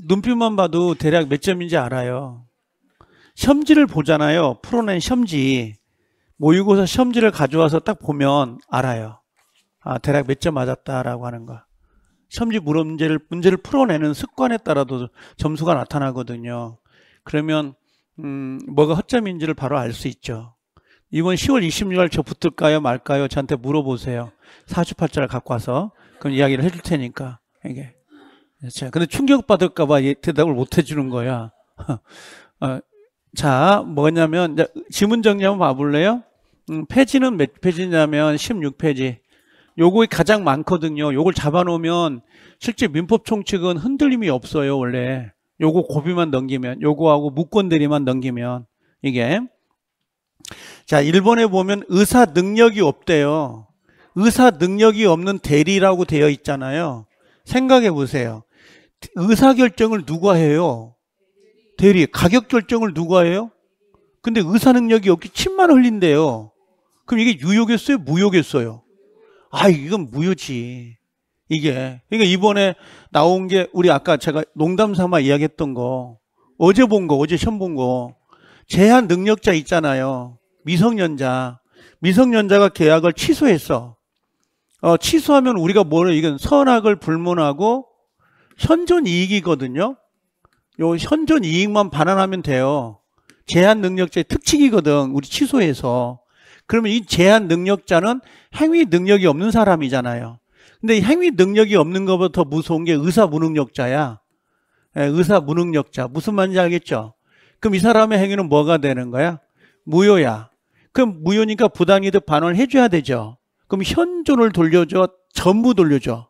눈빛만 봐도 대략 몇 점인지 알아요. 혐지를 보잖아요. 풀어낸 혐지. 모의고사 혐지를 가져와서 딱 보면 알아요. 아, 대략 몇 점 맞았다라고 하는 거. 첨지 문제를, 문제를 풀어내는 습관에 따라도 점수가 나타나거든요. 그러면, 음, 뭐가 허점인지를 바로 알 수 있죠. 이번 10월 26일 저 붙을까요? 말까요? 저한테 물어보세요. 48자를 갖고 와서. 그럼 이야기를 해줄 테니까. 이게. 자, 근데 충격받을까봐 대답을 못 해주는 거야. 어, 자, 뭐냐면, 자, 지문 정리 한번 봐볼래요? 음, 페이지는 몇 페이지냐면 16페이지. 요거이 가장 많거든요. 요걸 잡아놓으면 실제 민법 총칙은 흔들림이 없어요, 원래. 요거 고비만 넘기면, 요거하고 무권들이만 넘기면, 이게. 자, 일본에 보면 의사 능력이 없대요. 의사 능력이 없는 대리라고 되어 있잖아요. 생각해 보세요. 의사결정을 누가 해요? 대리. 가격결정을 누가 해요? 근데 의사 능력이 없기 침만 흘린대요. 그럼 이게 유효겠어요? 무효겠어요? 아, 이건 무효지. 이게. 그러니까 이번에 나온 게 우리 아까 제가 농담 삼아 이야기했던 거. 어제 본 거, 어제 처음 본 거. 제한 능력자 있잖아요. 미성년자. 미성년자가 계약을 취소했어. 어, 취소하면 우리가 뭐를 이건 선악을 불문하고 현존 이익이거든요. 요 현존 이익만 반환하면 돼요. 제한 능력자의 특칙이거든. 우리 취소해서. 그러면 이 제한 능력자는 행위 능력이 없는 사람이잖아요. 근데 행위 능력이 없는 것부터 무서운 게 의사 무능력자야. 예, 의사 무능력자. 무슨 말인지 알겠죠? 그럼 이 사람의 행위는 뭐가 되는 거야? 무효야. 그럼 무효니까 부당이득 반환을 해줘야 되죠. 그럼 현존을 돌려줘? 전부 돌려줘?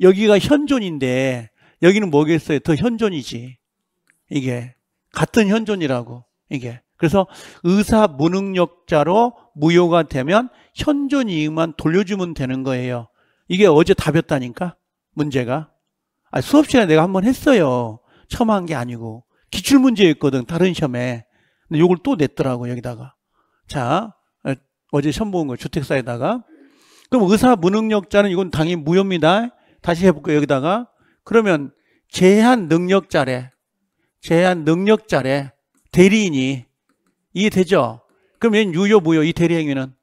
여기가 현존인데 여기는 뭐겠어요? 더 현존이지. 이게 같은 현존이라고 이게. 그래서 의사 무능력자로 무효가 되면 현존 이익만 돌려주면 되는 거예요. 이게 어제 답이었다니까 문제가. 아, 수업 시간에 내가 한 번 했어요. 처음 한 게 아니고 기출 문제였거든 다른 시험에. 근데 요걸 또 냈더라고 여기다가. 자 어제 시험 본 거예요 주택사에다가. 그럼 의사 무능력자는 이건 당연히 무효입니다. 다시 해볼까요 여기다가. 그러면 제한 능력자래. 제한 능력자래. 대리인이. 이해되죠? 그럼 얘는 유효, 무효, 이 대리행위는?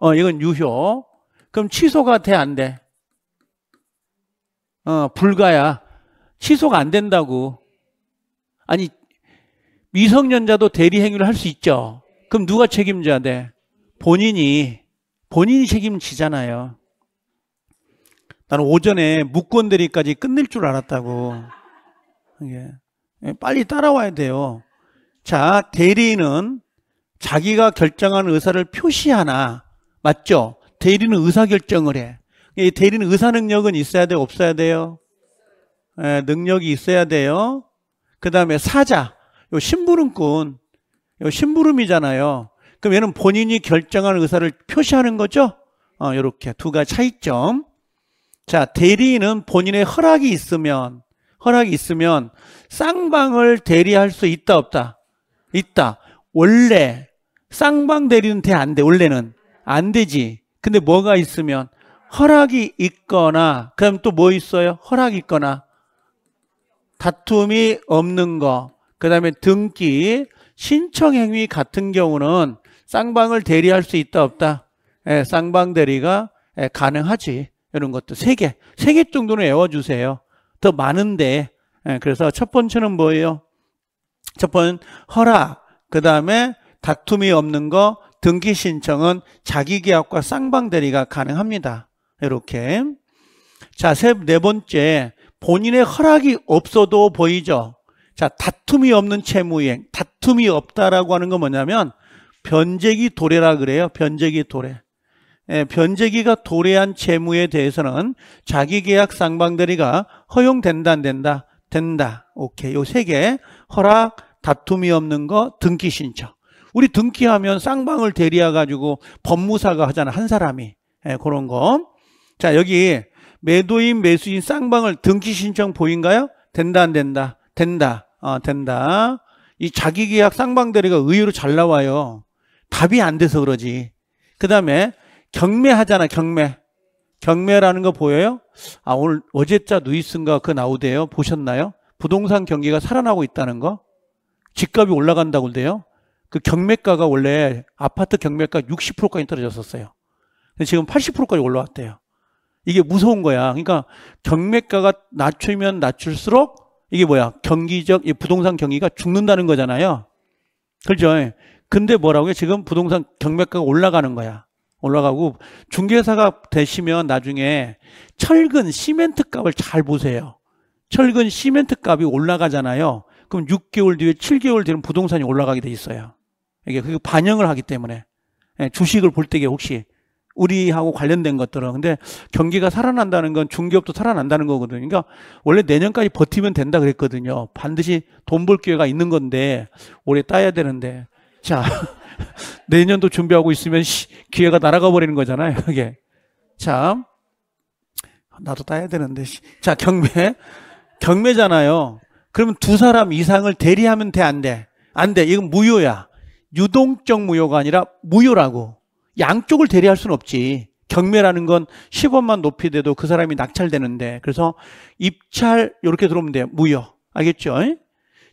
어, 이건 유효. 그럼 취소가 돼, 안 돼? 어, 불가야. 취소가 안 된다고. 아니, 미성년자도 대리행위를 할 수 있죠? 그럼 누가 책임져야 돼? 본인이. 본인이 책임지잖아요. 나는 오전에 묵권대리까지 끝낼 줄 알았다고. 예. 빨리 따라와야 돼요. 자, 대리인은 자기가 결정한 의사를 표시하나, 맞죠? 대리인은 의사결정을 해. 이 대리는 의사 능력은 있어야 돼요? 없어야 돼요? 예, 능력이 있어야 돼요. 그 다음에 사자, 요 심부름꾼, 요 심부름이잖아요. 그럼 얘는 본인이 결정한 의사를 표시하는 거죠? 어, 요렇게 두 가지 차이점. 자, 대리인은 본인의 허락이 있으면, 허락이 있으면 쌍방을 대리할 수 있다, 없다? 있다. 원래 쌍방 대리는 돼, 안 돼, 원래는. 안 되지. 근데 뭐가 있으면 허락이 있거나, 그럼 또 뭐 있어요? 허락이 있거나, 다툼이 없는 거, 그 다음에 등기, 신청행위 같은 경우는 쌍방을 대리할 수 있다, 없다? 예, 쌍방 대리가 예, 가능하지. 이런 것도 세 개, 세 개 정도는 외워주세요. 더 많은데. 예, 그래서 첫 번째는 뭐예요? 첫 번, 허락. 그 다음에 다툼이 없는 거, 등기 신청은 자기 계약과 쌍방 대리가 가능합니다. 이렇게. 자, 세, 네 번째. 본인의 허락이 없어도 보이죠? 자, 다툼이 없는 채무이행. 다툼이 없다라고 하는 건 뭐냐면, 변제기 도래라 그래요. 변제기 도래. 예, 변제기가 도래한 채무에 대해서는 자기계약 쌍방대리가 허용된다 안 된다 된다 오케이 요 세 개 허락 다툼이 없는 거 등기 신청 우리 등기하면 쌍방을 대리해 가지고 법무사가 하잖아 한 사람이 예, 그런 거자 여기 매도인 매수인 쌍방을 등기 신청 보인가요 된다 안 된다 된다 어, 된다 이 자기계약 쌍방 대리가 의외로 잘 나와요 답이 안 돼서 그러지 그 다음에 경매하잖아, 경매. 경매라는 거 보여요? 아, 오늘 어제자 누이슨가 그 나오대요. 보셨나요? 부동산 경기가 살아나고 있다는 거. 집값이 올라간다고 돼요그 경매가가 원래 아파트 경매가 60%까지 떨어졌었어요. 근데 지금 80%까지 올라왔대요. 이게 무서운 거야. 그러니까 경매가가 낮추면 낮출수록 이게 뭐야? 경기적 부동산 경기가 죽는다는 거잖아요. 그렇죠? 근데 뭐라고요? 지금 부동산 경매가가 올라가는 거야. 올라가고 중개사가 되시면 나중에 철근 시멘트 값을 잘 보세요. 철근 시멘트 값이 올라가잖아요. 그럼 6개월 뒤에 7개월 뒤는 부동산이 올라가게 돼 있어요. 이게 그 반영을 하기 때문에 예, 주식을 볼 때에 혹시 우리하고 관련된 것들은 근데 경기가 살아난다는 건중개업도 살아난다는 거거든요. 그러니까 원래 내년까지 버티면 된다 그랬거든요. 반드시 돈 벌 기회가 있는 건데 올해 따야 되는데 자 내년도 준비하고 있으면 기회가 날아가 버리는 거잖아요. 이게. 자, 나도 따야 되는데. 자, 경매. 경매잖아요. 그러면 두 사람 이상을 대리하면 돼, 안 돼? 안 돼. 이건 무효야. 유동적 무효가 아니라 무효라고. 양쪽을 대리할 수는 없지. 경매라는 건 10원만 높이 돼도 그 사람이 낙찰되는데. 그래서 입찰, 이렇게 들어오면 돼요. 무효. 알겠죠?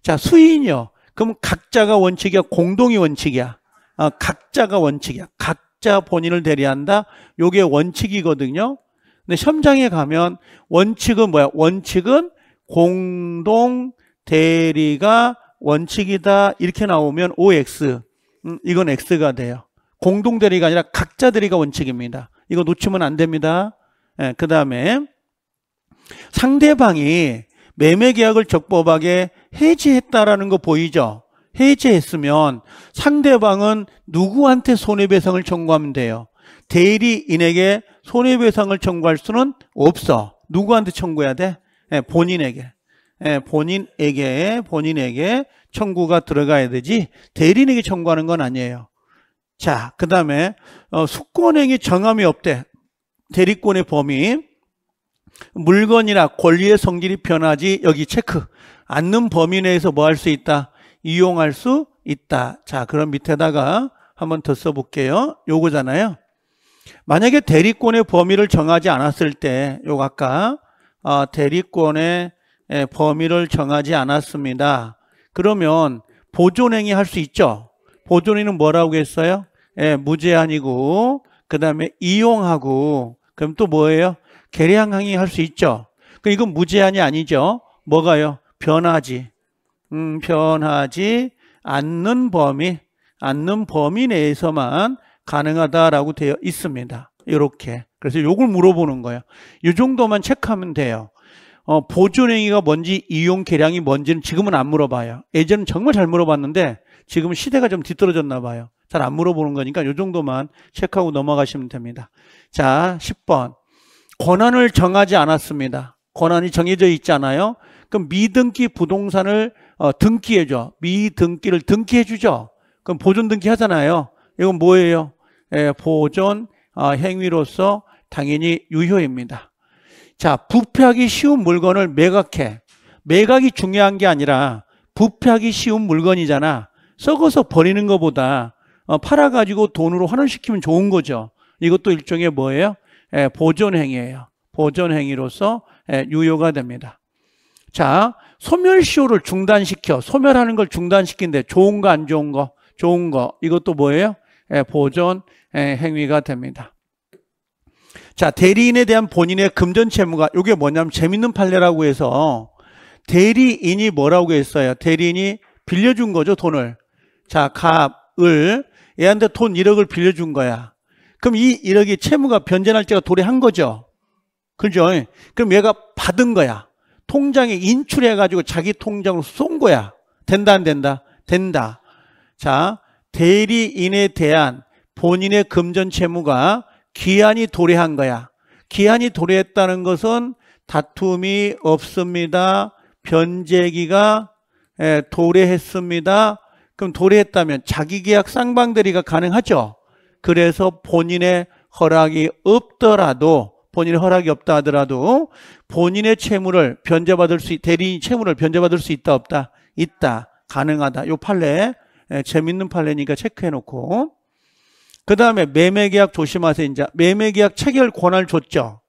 자, 수인이요. 그럼 각자가 원칙이야? 공동이 원칙이야? 아, 각자가 원칙이야. 각자 본인을 대리한다. 요게 원칙이거든요. 근데 시험장에 가면 원칙은 뭐야? 원칙은 공동 대리가 원칙이다. 이렇게 나오면 OX. 음, 이건 X가 돼요. 공동 대리가 아니라 각자 대리가 원칙입니다. 이거 놓치면 안 됩니다. 예, 그 다음에 상대방이 매매 계약을 적법하게 해지했다라는 거 보이죠? 해제했으면 상대방은 누구한테 손해배상을 청구하면 돼요? 대리인에게 손해배상을 청구할 수는 없어. 누구한테 청구해야 돼? 네, 본인에게. 네, 본인에게, 본인에게 청구가 들어가야 되지 대리인에게 청구하는 건 아니에요. 자, 그 다음에 어, 수권행위 정함이 없대. 대리권의 범위. 물건이나 권리의 성질이 변하지 여기 체크. 않는 범위 내에서 뭐 할 수 있다? 이용할 수 있다. 자, 그럼 밑에다가 한 번 더 써볼게요. 요거잖아요. 만약에 대리권의 범위를 정하지 않았을 때, 요거 아까 어, 대리권의 예, 범위를 정하지 않았습니다. 그러면 보존행위 할 수 있죠. 보존행위는 뭐라고 했어요? 예, 무제한이고 그 다음에 이용하고 그럼 또 뭐예요? 계량항의 할수 있죠. 그 이건 무제한이 아니죠. 뭐가요? 변화지 음, 변하지 않는 범위, 않는 범위 내에서만 가능하다라고 되어 있습니다. 이렇게. 그래서 요걸 물어보는 거예요. 이 정도만 체크하면 돼요. 어, 보존행위가 뭔지 이용 계량이 뭔지는 지금은 안 물어봐요. 예전은 정말 잘 물어봤는데 지금 시대가 좀 뒤떨어졌나 봐요. 잘 안 물어보는 거니까 이 정도만 체크하고 넘어가시면 됩니다. 자, 10번. 권한을 정하지 않았습니다. 권한이 정해져 있잖아요. 그럼 미등기 부동산을 어, 등기해줘. 미등기를 등기해주죠. 그럼 보존 등기 하잖아요. 이건 뭐예요? 예, 보존 어, 행위로서 당연히 유효입니다. 자, 부패하기 쉬운 물건을 매각해. 매각이 중요한 게 아니라 부패하기 쉬운 물건이잖아. 썩어서 버리는 것보다 어, 팔아가지고 돈으로 환원시키면 좋은 거죠. 이것도 일종의 뭐예요? 예, 보존 행위예요. 보존 행위로서 예, 유효가 됩니다. 자, 소멸시효를 중단시켜. 소멸하는 걸 중단시킨데 좋은 거 안 좋은 거, 좋은 거. 이것도 뭐예요? 예, 보존 예, 행위가 됩니다. 자, 대리인에 대한 본인의 금전 채무가 이게 뭐냐면 재밌는 판례라고 해서 대리인이 뭐라고 했어요? 대리인이 빌려준 거죠, 돈을. 자, 갑을 얘한테 돈 1억을 빌려준 거야. 그럼 이 1억이 채무가 변제날때가 도래한 거죠. 그죠? 그럼 얘가 받은 거야. 통장에 인출해가지고 자기 통장으로 쏜 거야. 된다, 안 된다? 된다. 자, 대리인에 대한 본인의 금전 채무가 기한이 도래한 거야. 기한이 도래했다는 것은 다툼이 없습니다. 변제기가 예, 도래했습니다. 그럼 도래했다면 자기계약 쌍방대리가 가능하죠. 그래서 본인의 허락이 없더라도 본인의 허락이 없다 하더라도 본인의 채무를 변제받을 수 대리인 채무를 변제받을 수 있다 없다 있다 가능하다 요 판례 예, 재밌는 판례니까 체크해 놓고 그 다음에 매매계약 조심하세요 이제 매매계약 체결 권한을 줬죠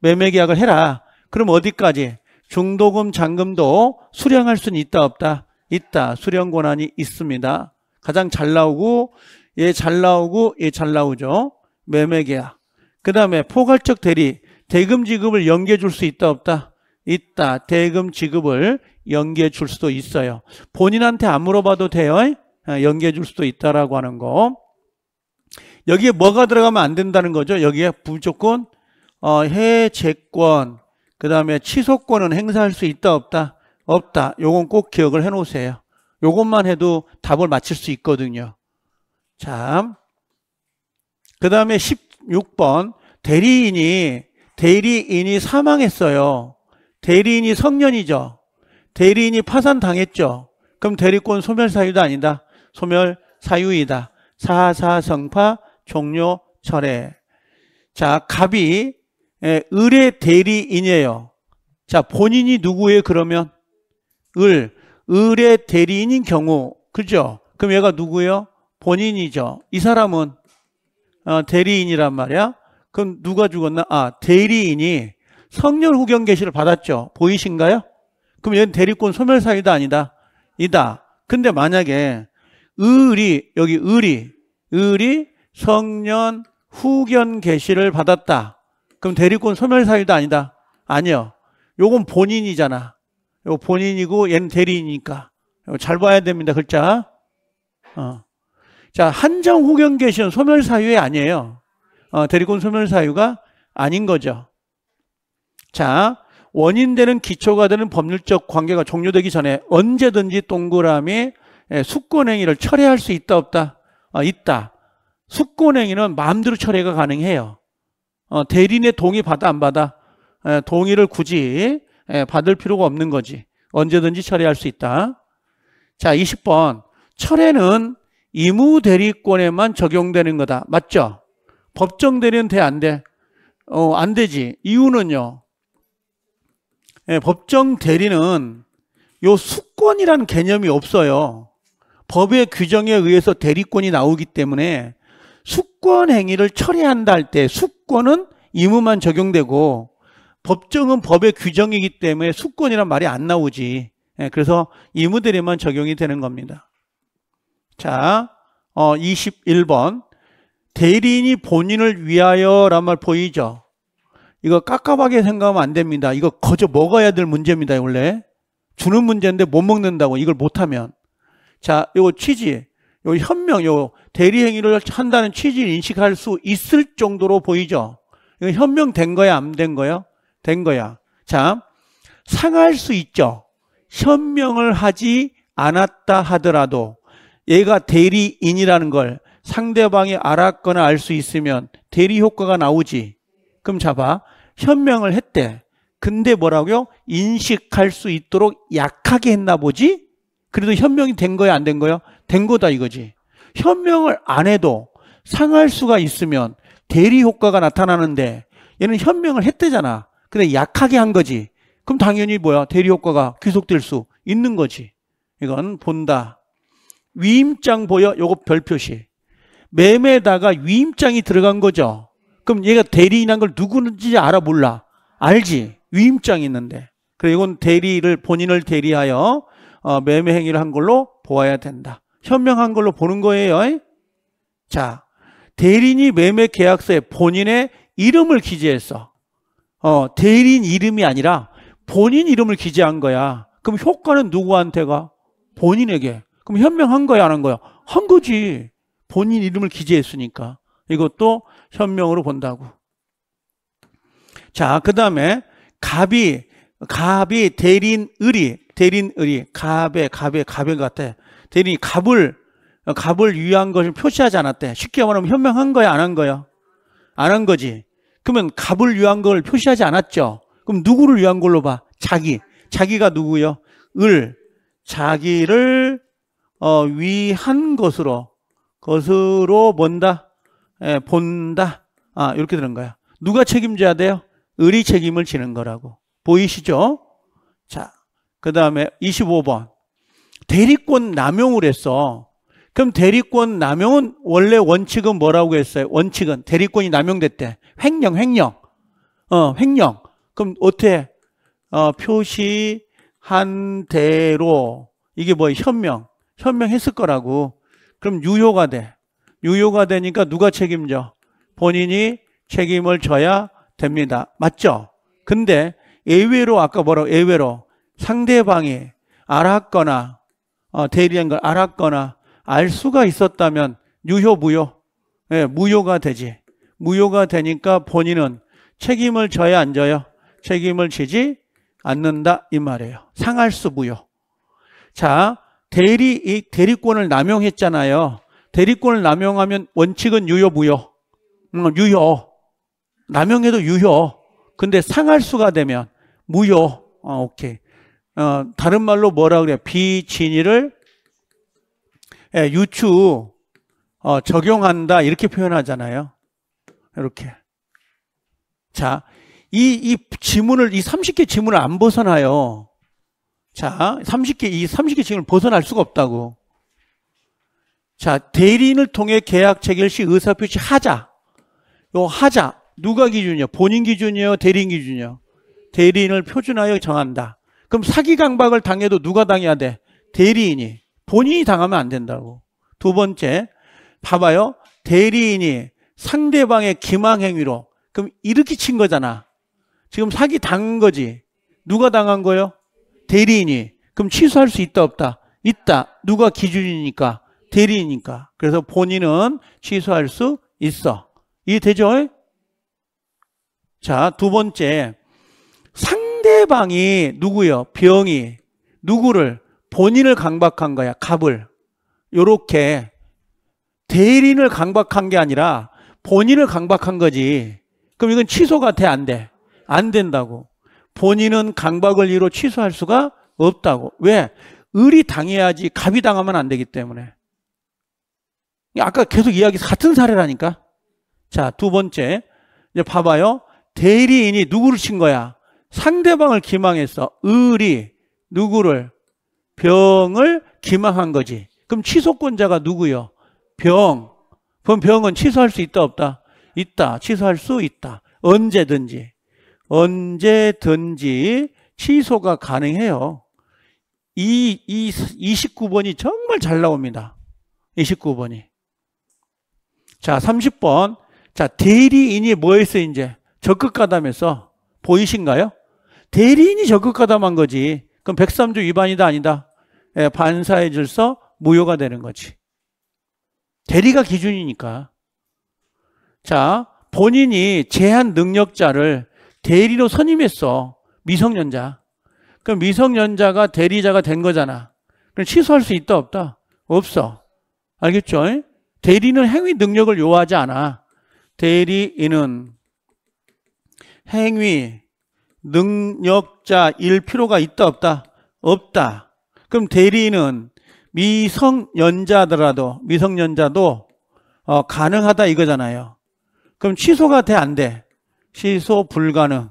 매매계약을 해라 그럼 어디까지 중도금 잔금도 수령할 수는 있다 없다 있다 수령 권한이 있습니다 가장 잘 나오고 얘잘 예, 나오고 얘잘 예, 나오죠 매매계약 그 다음에 포괄적 대리, 대금 지급을 연계 해줄 수 있다 없다? 있다. 대금 지급을 연계 해줄 수도 있어요. 본인한테 안 물어봐도 돼요. 아, 연계 해줄 수도 있다라고 하는 거. 여기에 뭐가 들어가면 안 된다는 거죠. 여기에 무조건 어, 해제권, 그 다음에 취소권은 행사할 수 있다 없다? 없다. 요건 꼭 기억을 해놓으세요. 요것만 해도 답을 맞출수 있거든요. 자그 다음에 6번 대리인이 대리인이 사망했어요. 대리인이 성년이죠. 대리인이 파산당했죠. 그럼 대리권 소멸사유도 아니다. 소멸사유이다. 사사성파 종료 철회. 자, 갑이 예, 을의 대리인이에요. 자, 본인이 누구예요, 그러면? 을. 을의 대리인인 경우. 그죠? 그럼 얘가 누구예요? 본인이죠. 이 사람은 어, 대리인이란 말이야. 그럼 누가 죽었나? 아, 대리인이 성렬 후견 개시를 받았죠. 보이신가요? 그럼 얘는 대리권 소멸 사유도 아니다. 이다. 근데 만약에 을이 여기 을이 을이 성년 후견 개시를 받았다. 그럼 대리권 소멸 사유도 아니다. 아니요. 요건 본인이잖아. 요 본인이고 얘는 대리이니까. 잘 봐야 됩니다. 글자. 어. 자, 한정후견 개시는 소멸사유에 아니에요. 어, 데리군 소멸사유가 아닌 거죠. 자, 원인되는 기초가 되는 법률적 관계가 종료되기 전에 언제든지 동그라미 예, 숙권행위를 철회할 수 있다 없다? 어, 있다. 숙권행위는 마음대로 철회가 가능해요. 어, 대리인의 동의 받아 안 받아? 에, 예, 동의를 굳이 에, 예, 받을 필요가 없는 거지. 언제든지 철회할 수 있다. 자, 20번. 철회는 임무 대리권에만 적용되는 거다. 맞죠? 법정 대리는 돼, 안 돼? 어, 안 되지. 이유는요. 예, 법정 대리는 요 수권이라는 개념이 없어요. 법의 규정에 의해서 대리권이 나오기 때문에 수권 행위를 처리한다 할 때 수권은 임무만 적용되고 법정은 법의 규정이기 때문에 수권이란 말이 안 나오지. 예, 그래서 임무대리만 적용이 되는 겁니다. 자, 어, 21번. 대리인이 본인을 위하여란 말 보이죠? 이거 깝깝하게 생각하면 안 됩니다. 이거 거저 먹어야 될 문제입니다, 원래. 주는 문제인데 못 먹는다고, 이걸 못하면. 자, 요거 취지, 요 현명, 요 대리행위를 한다는 취지를 인식할 수 있을 정도로 보이죠? 이거 현명된 거야, 안 된 거야? 된 거야. 자, 상할 수 있죠? 현명을 하지 않았다 하더라도 얘가 대리인이라는 걸 상대방이 알았거나 알 수 있으면 대리 효과가 나오지. 그럼 잡아. 현명을 했대. 근데 뭐라고요? 인식할 수 있도록 약하게 했나 보지? 그래도 현명이 된 거야, 안 된 거야? 된 거다 이거지. 현명을 안 해도 상할 수가 있으면 대리 효과가 나타나는데 얘는 현명을 했대잖아. 근데 약하게 한 거지. 그럼 당연히 뭐야? 대리 효과가 귀속될 수 있는 거지. 이건 본다. 위임장 보여? 요거 별표시. 매매다가 에 위임장이 들어간 거죠. 그럼 얘가 대리인한 걸 누구인지 알아 몰라? 알지. 위임장이 있는데. 그래 이건 대리를 본인을 대리하여 어, 매매 행위를 한 걸로 보아야 된다. 현명한 걸로 보는 거예요. 자, 대리인이 매매 계약서에 본인의 이름을 기재했어. 어, 대리인 이름이 아니라 본인 이름을 기재한 거야. 그럼 효과는 누구한테 가? 본인에게. 그럼 현명한 거야, 안 한 거야? 한 거지. 본인 이름을 기재했으니까. 이것도 현명으로 본다고. 자, 그 다음에 갑이, 갑이 대린 을이, 대린 을이, 갑에, 갑에, 갑에 같아. 대린이 갑을, 갑을 위한 것을 표시하지 않았대. 쉽게 말하면 현명한 거야, 안 한 거야? 안 한 거지. 그러면 갑을 위한 걸 표시하지 않았죠. 그럼 누구를 위한 걸로 봐? 자기. 자기가 누구요? 을. 자기를 어, 위한 것으로 것으로 본다 예, 본다 아 이렇게 되는 거야 누가 책임져야 돼요? 을이 책임을 지는 거라고 보이시죠? 자그 다음에 25번 대리권 남용을 했어 그럼 대리권 남용은 원래 원칙은 뭐라고 했어요? 원칙은 대리권이 남용됐대 횡령 횡령 어 횡령 그럼 어떻게 어, 표시한 대로 이게 뭐 현명 현명했을 거라고. 그럼 유효가 돼. 유효가 되니까 누가 책임져? 본인이 책임을 져야 됩니다. 맞죠? 근데 예외로 아까 뭐라고 예외로 상대방이 알았거나 어, 대리한 걸 알았거나 알 수가 있었다면 유효 무효 예, 무효가 되지 무효가 되니까 본인은 책임을 져야 안 져요 책임을 지지 않는다 이 말이에요 상할 수 무효 자 대리 이 대리권을 남용했잖아요. 대리권을 남용하면 원칙은 유효 무효. 음, 유효. 남용해도 유효. 근데 상할수가 되면 무효. 어, 오케이. 어, 다른 말로 뭐라 그래 비진위를 예, 유추 어, 적용한다 이렇게 표현하잖아요. 이렇게. 자, 이이 지문을 이 30개 지문을 안 벗어나요. 자, 30개, 이 30개층을 벗어날 수가 없다고. 자, 대리인을 통해 계약 체결 시 의사표시 하자. 요 하자. 누가 기준이요? 본인 기준이요? 대리인 기준이요? 대리인을 표준하여 정한다. 그럼 사기 강박을 당해도 누가 당해야 돼? 대리인이. 본인이 당하면 안 된다고. 두 번째, 봐봐요. 대리인이 상대방의 기망행위로. 그럼 이렇게 친 거잖아. 지금 사기 당한 거지. 누가 당한 거예요? 대리인이 그럼 취소할 수 있다 없다? 있다. 누가 기준이니까? 대리니까. 이 그래서 본인은 취소할 수 있어. 이해되죠? 자, 두 번째. 상대방이 누구요? 병이. 누구를? 본인을 강박한 거야. 갑을. 요렇게 대리인을 강박한 게 아니라 본인을 강박한 거지. 그럼 이건 취소가 돼? 안 돼? 안 된다고. 본인은 강박을이유로 취소할 수가 없다고. 왜? 을이 당해야지 갑이 당하면 안 되기 때문에. 아까 계속 이야기 같은 사례라니까. 자, 두 번째. 이제 봐봐요. 대리인이 누구를 친 거야? 상대방을 기망했어. 을이 누구를? 병을 기망한 거지. 그럼 취소권자가 누구요? 병. 그럼 병은 취소할 수 있다 없다? 있다. 취소할 수 있다. 언제든지. 언제든지 취소가 가능해요. 이, 이 29번이 정말 잘 나옵니다. 29번이. 자, 30번. 자, 대리인이 뭐 했어, 이제? 적극 가담해서. 보이신가요? 대리인이 적극 가담한 거지. 그럼 103조 위반이다, 아니다? 예, 반사의 질서 무효가 되는 거지. 대리가 기준이니까. 자, 본인이 제한 능력자를 대리로 선임했어. 미성년자. 그럼 미성년자가 대리자가 된 거잖아. 그럼 취소할 수 있다 없다? 없어. 알겠죠? 대리는 행위 능력을 요하지 않아. 대리인은 행위 능력자일 필요가 있다 없다? 없다. 그럼 대리인은 미성년자더라도 미성년자도 어, 가능하다 이거잖아요. 그럼 취소가 돼 안 돼? 취소 불가능.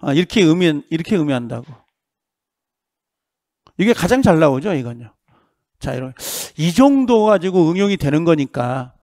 아, 이렇게 의미 이렇게 의미한다고. 이게 가장 잘 나오죠, 이건요. 자, 이런 이 정도 가지고 응용이 되는 거니까